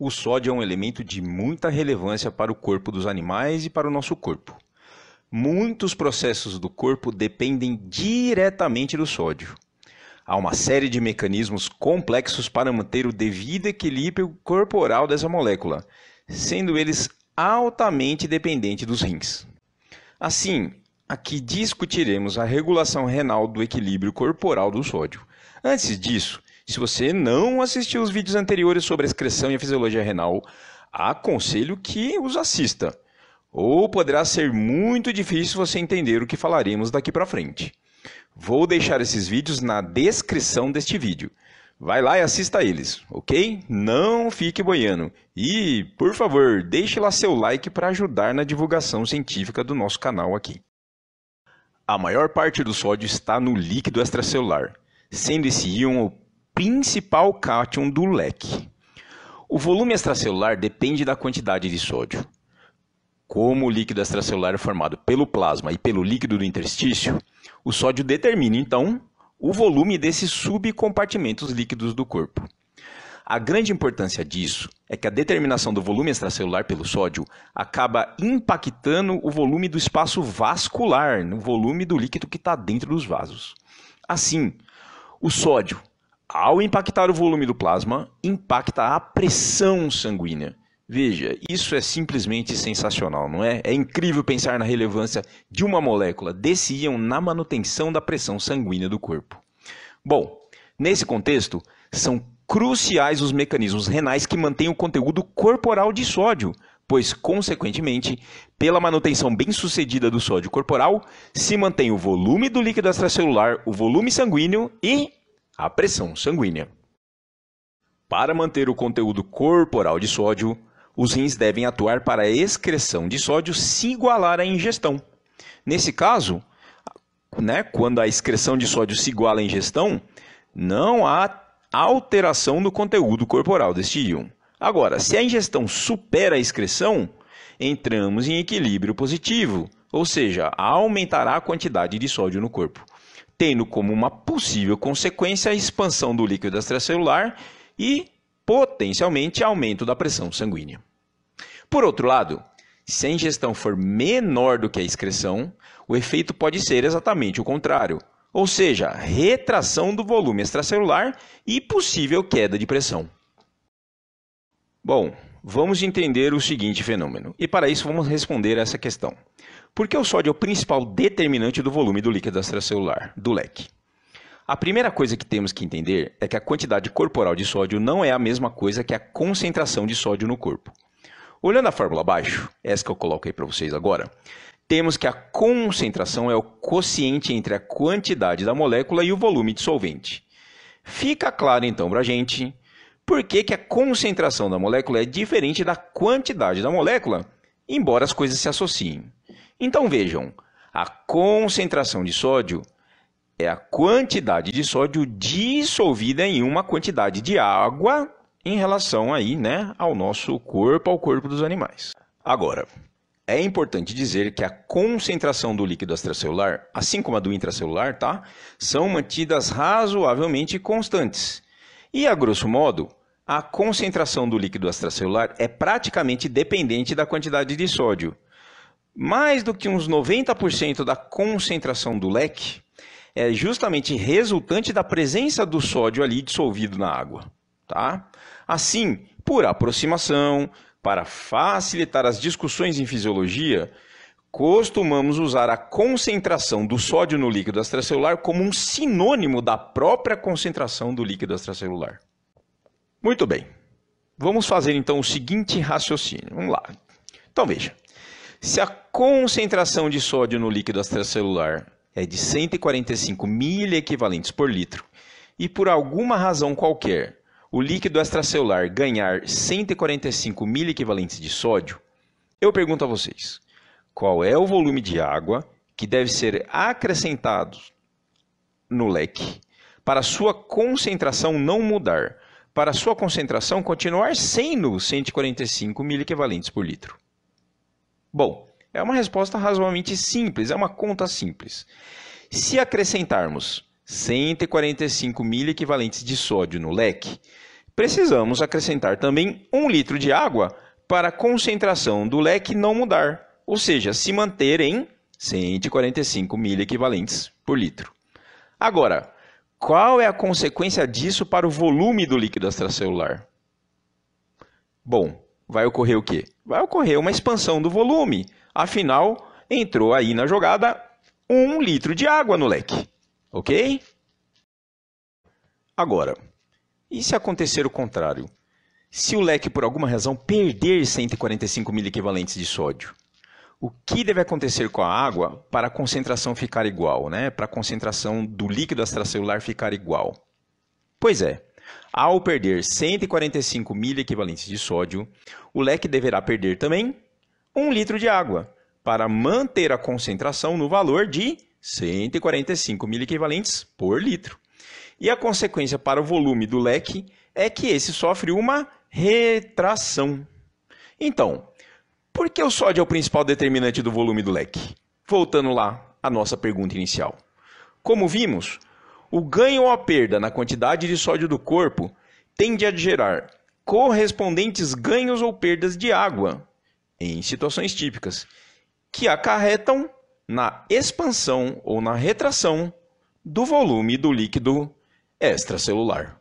O sódio é um elemento de muita relevância para o corpo dos animais e para o nosso corpo. Muitos processos do corpo dependem diretamente do sódio. Há uma série de mecanismos complexos para manter o devido equilíbrio corporal dessa molécula, sendo eles altamente dependentes dos rins. Assim, aqui discutiremos a regulação renal do equilíbrio corporal do sódio. Antes disso, e se você não assistiu os vídeos anteriores sobre a excreção e a fisiologia renal, aconselho que os assista. Ou poderá ser muito difícil você entender o que falaremos daqui para frente. Vou deixar esses vídeos na descrição deste vídeo. Vai lá e assista a eles, ok? Não fique boiando. E, por favor, deixe lá seu like para ajudar na divulgação científica do nosso canal aqui. A maior parte do sódio está no líquido extracelular, sendo esse íon o principal cátion do leque. O volume extracelular depende da quantidade de sódio. Como o líquido extracelular é formado pelo plasma e pelo líquido do interstício, o sódio determina, então, o volume desses subcompartimentos líquidos do corpo. A grande importância disso é que a determinação do volume extracelular pelo sódio acaba impactando o volume do espaço vascular, no volume do líquido que está dentro dos vasos. Assim, o sódio ao impactar o volume do plasma, impacta a pressão sanguínea. Veja, isso é simplesmente sensacional, não é? É incrível pensar na relevância de uma molécula desse íon na manutenção da pressão sanguínea do corpo. Bom, nesse contexto, são cruciais os mecanismos renais que mantêm o conteúdo corporal de sódio, pois, consequentemente, pela manutenção bem-sucedida do sódio corporal, se mantém o volume do líquido extracelular, o volume sanguíneo e a pressão sanguínea. Para manter o conteúdo corporal de sódio, os rins devem atuar para a excreção de sódio se igualar à ingestão. Nesse caso, né, quando a excreção de sódio se iguala à ingestão, não há alteração no conteúdo corporal deste íon. Agora, se a ingestão supera a excreção, entramos em equilíbrio positivo, ou seja, aumentará a quantidade de sódio no corpo tendo como uma possível consequência a expansão do líquido extracelular e, potencialmente, aumento da pressão sanguínea. Por outro lado, se a ingestão for menor do que a excreção, o efeito pode ser exatamente o contrário, ou seja, retração do volume extracelular e possível queda de pressão. Bom, vamos entender o seguinte fenômeno, e para isso vamos responder essa questão. Por que o sódio é o principal determinante do volume do líquido extracelular, do leque? A primeira coisa que temos que entender é que a quantidade corporal de sódio não é a mesma coisa que a concentração de sódio no corpo. Olhando a fórmula abaixo, essa que eu coloco aí para vocês agora, temos que a concentração é o quociente entre a quantidade da molécula e o volume de solvente. Fica claro então para a gente por que, que a concentração da molécula é diferente da quantidade da molécula, embora as coisas se associem. Então vejam, a concentração de sódio é a quantidade de sódio dissolvida em uma quantidade de água em relação aí, né, ao nosso corpo, ao corpo dos animais. Agora, é importante dizer que a concentração do líquido extracelular, assim como a do intracelular, tá, são mantidas razoavelmente constantes. E a grosso modo, a concentração do líquido extracelular é praticamente dependente da quantidade de sódio mais do que uns 90% da concentração do leque é justamente resultante da presença do sódio ali dissolvido na água. Tá? Assim, por aproximação, para facilitar as discussões em fisiologia, costumamos usar a concentração do sódio no líquido extracelular como um sinônimo da própria concentração do líquido extracelular. Muito bem. Vamos fazer então o seguinte raciocínio. Vamos lá. Então veja, se a concentração de sódio no líquido extracelular é de 145 miliequivalentes por litro e por alguma razão qualquer o líquido extracelular ganhar 145 miliequivalentes de sódio, eu pergunto a vocês, qual é o volume de água que deve ser acrescentado no leque para sua concentração não mudar, para sua concentração continuar sendo 145 miliequivalentes por litro? Bom, é uma resposta razoavelmente simples, é uma conta simples. Se acrescentarmos 145 mil equivalentes de sódio no leque, precisamos acrescentar também 1 litro de água para a concentração do leque não mudar, ou seja, se manter em 145 mil equivalentes por litro. Agora, qual é a consequência disso para o volume do líquido extracelular? Bom, vai ocorrer o quê? Vai ocorrer uma expansão do volume. Afinal, entrou aí na jogada um litro de água no leque. Ok? Agora, e se acontecer o contrário? Se o leque, por alguma razão, perder 145 mil equivalentes de sódio, o que deve acontecer com a água para a concentração ficar igual, né? para a concentração do líquido extracelular ficar igual? Pois é, ao perder 145 mil equivalentes de sódio, o leque deverá perder também 1 litro de água, para manter a concentração no valor de 145 mil equivalentes por litro. E a consequência para o volume do leque é que esse sofre uma retração. Então, por que o sódio é o principal determinante do volume do leque? Voltando lá à nossa pergunta inicial. Como vimos, o ganho ou a perda na quantidade de sódio do corpo tende a gerar correspondentes ganhos ou perdas de água em situações típicas, que acarretam na expansão ou na retração do volume do líquido extracelular.